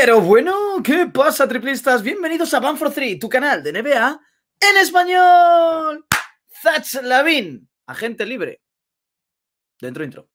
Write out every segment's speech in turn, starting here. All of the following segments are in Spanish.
Pero bueno, ¿qué pasa, triplistas? Bienvenidos a for 3, tu canal de NBA en español. Zach Lavin, agente libre. Dentro intro.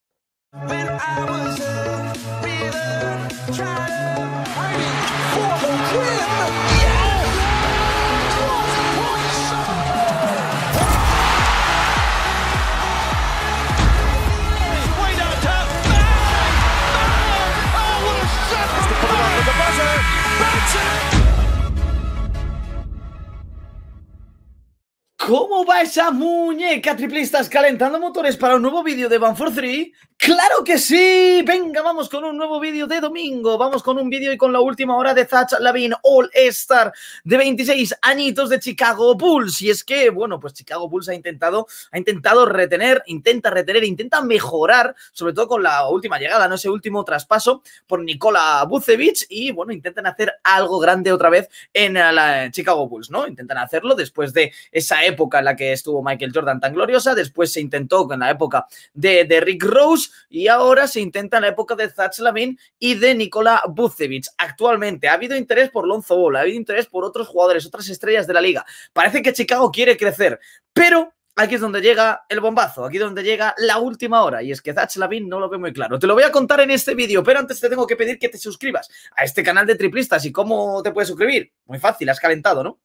Como vais a muñeca triplistas calentando motores para un nuevo vídeo de Van for 3 ¡Claro que sí! Venga, vamos con un nuevo vídeo de domingo. Vamos con un vídeo y con la última hora de Zach Lavin, All Star de 26 añitos de Chicago Bulls. Y es que, bueno, pues Chicago Bulls ha intentado, ha intentado retener, intenta retener, intenta mejorar, sobre todo con la última llegada, no ese último traspaso por Nikola Vucevic. Y bueno, intentan hacer algo grande otra vez en eh, la Chicago Bulls, ¿no? Intentan hacerlo después de esa época en la que estuvo Michael Jordan tan gloriosa. Después se intentó con la época de, de Rick Rose y ahora se intenta en la época de Lavin y de Nikola Vucevic. Actualmente ha habido interés por Lonzo Ball, ha habido interés por otros jugadores, otras estrellas de la liga. Parece que Chicago quiere crecer, pero aquí es donde llega el bombazo, aquí es donde llega la última hora. Y es que Zach Lavin no lo ve muy claro. Te lo voy a contar en este vídeo, pero antes te tengo que pedir que te suscribas a este canal de triplistas. ¿Y cómo te puedes suscribir? Muy fácil, has calentado, ¿no?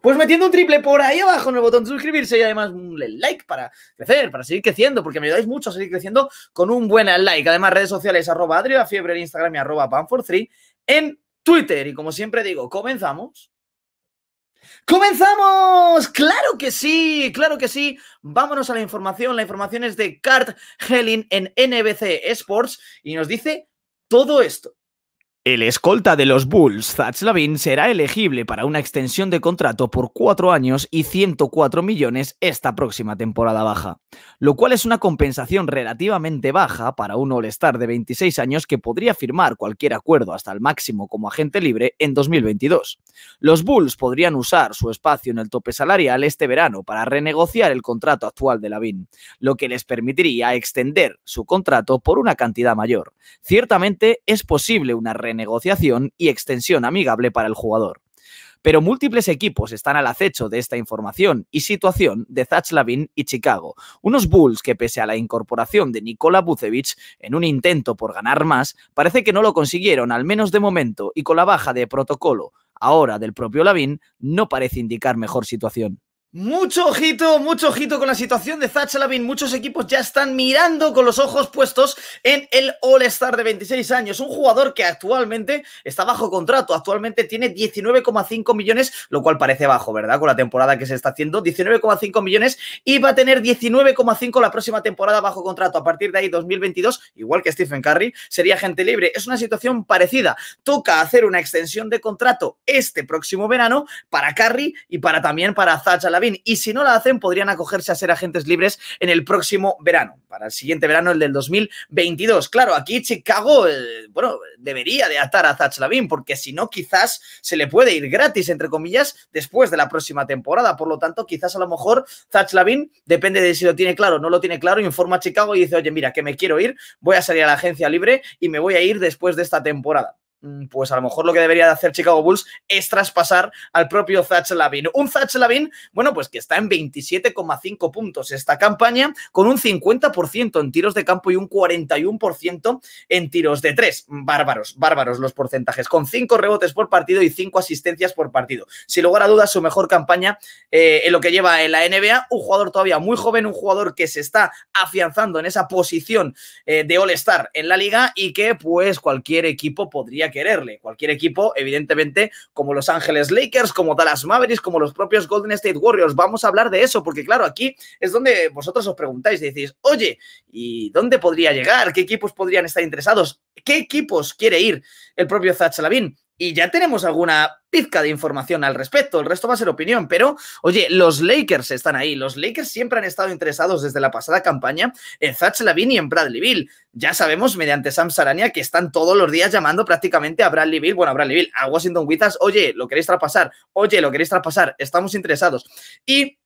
Pues metiendo un triple por ahí abajo en el botón de suscribirse y además un like para crecer, para seguir creciendo, porque me ayudáis mucho a seguir creciendo con un buen like. Además, redes sociales arroba Adriana Fiebre en Instagram y arroba Panfor3 en Twitter. Y como siempre digo, comenzamos. ¡Comenzamos! ¡Claro que sí! ¡Claro que sí! Vámonos a la información. La información es de Cart Helling en NBC Sports y nos dice todo esto. El escolta de los Bulls, Zach Lavin, será elegible para una extensión de contrato por cuatro años y 104 millones esta próxima temporada baja lo cual es una compensación relativamente baja para un All-Star de 26 años que podría firmar cualquier acuerdo hasta el máximo como agente libre en 2022. Los Bulls podrían usar su espacio en el tope salarial este verano para renegociar el contrato actual de BIN, lo que les permitiría extender su contrato por una cantidad mayor. Ciertamente es posible una renegociación y extensión amigable para el jugador. Pero múltiples equipos están al acecho de esta información y situación de Zach Lavin y Chicago. Unos Bulls que, pese a la incorporación de Nikola Vucevic en un intento por ganar más, parece que no lo consiguieron, al menos de momento, y con la baja de protocolo ahora del propio Lavin, no parece indicar mejor situación. Mucho ojito, mucho ojito con la situación de lavin Muchos equipos ya están mirando con los ojos puestos en el All-Star de 26 años. Un jugador que actualmente está bajo contrato. Actualmente tiene 19,5 millones, lo cual parece bajo, ¿verdad? Con la temporada que se está haciendo. 19,5 millones y va a tener 19,5 la próxima temporada bajo contrato. A partir de ahí, 2022, igual que Stephen Curry, sería gente libre. Es una situación parecida. Toca hacer una extensión de contrato este próximo verano para Curry y para también para Lavin. Y si no la hacen, podrían acogerse a ser agentes libres en el próximo verano, para el siguiente verano, el del 2022. Claro, aquí Chicago, eh, bueno, debería de atar a Zach Lavín, porque si no, quizás se le puede ir gratis, entre comillas, después de la próxima temporada. Por lo tanto, quizás a lo mejor Zach Lavín, depende de si lo tiene claro o no lo tiene claro, informa a Chicago y dice, oye, mira, que me quiero ir, voy a salir a la agencia libre y me voy a ir después de esta temporada. Mm, pues a lo mejor lo que debería de hacer Chicago Bulls es traspasar al propio Zach Lavin. Un Zach Lavin, bueno, pues que está en 27,5 puntos esta campaña, con un 50% en tiros de campo y un 41% en tiros de tres. Bárbaros, bárbaros los porcentajes, con cinco rebotes por partido y cinco asistencias por partido. Sin lugar a dudas, su mejor campaña eh, en lo que lleva en la NBA, un jugador todavía muy joven, un jugador que se está afianzando en esa posición eh, de All-Star en la liga y que pues cualquier equipo podría quererle. Cualquier equipo, evidentemente, como Los Ángeles Lakers, como Dallas Mavericks, como los propios Golden State Warriors. Vamos a hablar de eso, porque claro, aquí es donde vosotros os preguntáis, decís, oye, ¿y dónde podría llegar? ¿Qué equipos podrían estar interesados? ¿Qué equipos quiere ir el propio Zach Lavin? y ya tenemos alguna pizca de información al respecto. El resto va a ser opinión, pero oye, los Lakers están ahí. Los Lakers siempre han estado interesados desde la pasada campaña en Zach Lavine y en Bradley Bill. Ya sabemos mediante Sam Sarania que están todos los días llamando prácticamente a Bradley Bill, bueno, a Bradley Bill, a Washington Wizards, oye, lo queréis traspasar, oye, lo queréis traspasar, estamos interesados. Y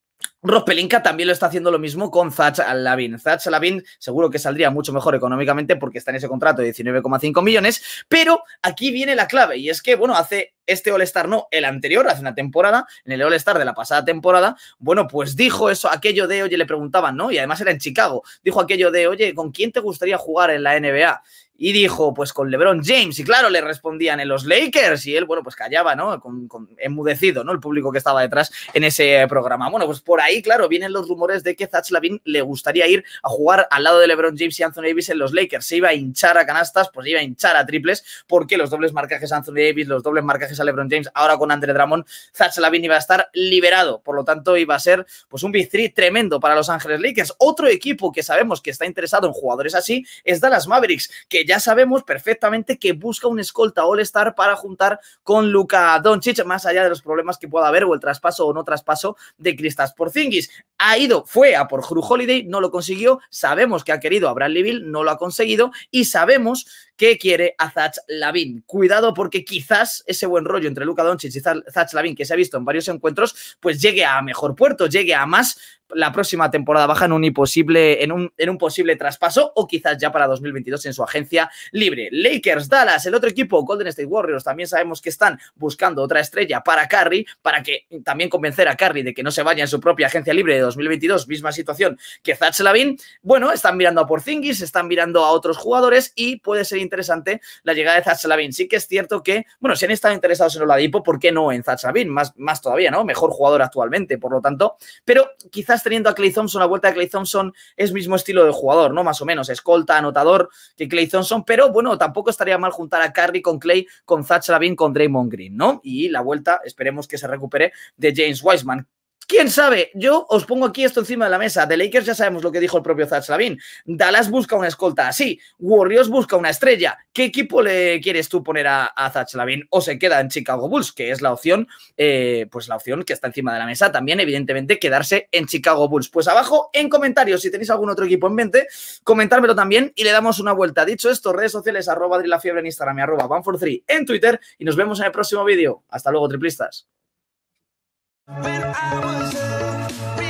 Rospelinka también lo está haciendo lo mismo con Zach Lavin. Zach Lavin seguro que saldría mucho mejor económicamente porque está en ese contrato de 19,5 millones, pero aquí viene la clave y es que, bueno, hace este All-Star, no, el anterior, hace una temporada, en el All-Star de la pasada temporada, bueno, pues dijo eso, aquello de, oye, le preguntaban, ¿no? Y además era en Chicago, dijo aquello de, oye, ¿con quién te gustaría jugar en la NBA? y dijo, pues con LeBron James. Y claro, le respondían en los Lakers y él, bueno, pues callaba, ¿no? Con, enmudecido, ¿no? El público que estaba detrás en ese programa. Bueno, pues por ahí, claro, vienen los rumores de que Zach Lavin le gustaría ir a jugar al lado de LeBron James y Anthony Davis en los Lakers. Se iba a hinchar a canastas, pues iba a hinchar a triples, porque los dobles marcajes a Anthony Davis, los dobles marcajes a LeBron James, ahora con Andre Drummond, Zach Lavin iba a estar liberado. Por lo tanto, iba a ser, pues, un big tremendo para Los Ángeles Lakers. Otro equipo que sabemos que está interesado en jugadores así es Dallas Mavericks, que ya sabemos perfectamente que busca un escolta All-Star para juntar con Luka Doncic, más allá de los problemas que pueda haber o el traspaso o no traspaso de Kristaps Porzingis. Ha ido, fue a por Hru Holiday, no lo consiguió, sabemos que ha querido a Bradley Bill, no lo ha conseguido y sabemos que quiere a Zach Lavin. Cuidado porque quizás ese buen rollo entre Luka Doncic y Zach Lavin que se ha visto en varios encuentros, pues llegue a mejor puerto, llegue a más la próxima temporada baja en un imposible, en un, en un posible traspaso o quizás ya para 2022 en su agencia libre. Lakers, Dallas, el otro equipo, Golden State Warriors, también sabemos que están buscando otra estrella para Curry, para que también convencer a Curry de que no se vaya en su propia agencia libre de 2022, misma situación que Zach Lavin. Bueno, están mirando a Porzingis, están mirando a otros jugadores y puede ser interesante la llegada de Zach Lavin. Sí que es cierto que, bueno, si han estado interesados en Oladipo, ¿por qué no en Zach Lavin? Más, más todavía, ¿no? Mejor jugador actualmente, por lo tanto, pero quizás teniendo a Clay Thompson, la vuelta de Clay Thompson es mismo estilo de jugador, ¿no? Más o menos, escolta, anotador que Clay Thompson, pero bueno, tampoco estaría mal juntar a Curry con Clay, con Zach Lavin, con Draymond Green, ¿no? Y la vuelta, esperemos que se recupere de James Wiseman. ¿Quién sabe? Yo os pongo aquí esto encima de la mesa. De Lakers ya sabemos lo que dijo el propio Zach Lavin. Dallas busca una escolta así. Warriors busca una estrella. ¿Qué equipo le quieres tú poner a, Zach Lavin? O se queda en Chicago Bulls, que es la opción, eh, pues la opción que está encima de la mesa también, evidentemente, quedarse en Chicago Bulls. Pues abajo en comentarios, si tenéis algún otro equipo en mente, comentármelo también y le damos una vuelta. Dicho esto, redes sociales, arroba la fiebre en Instagram y arroba 3 en Twitter y nos vemos en el próximo vídeo. Hasta luego, triplistas. When I was young,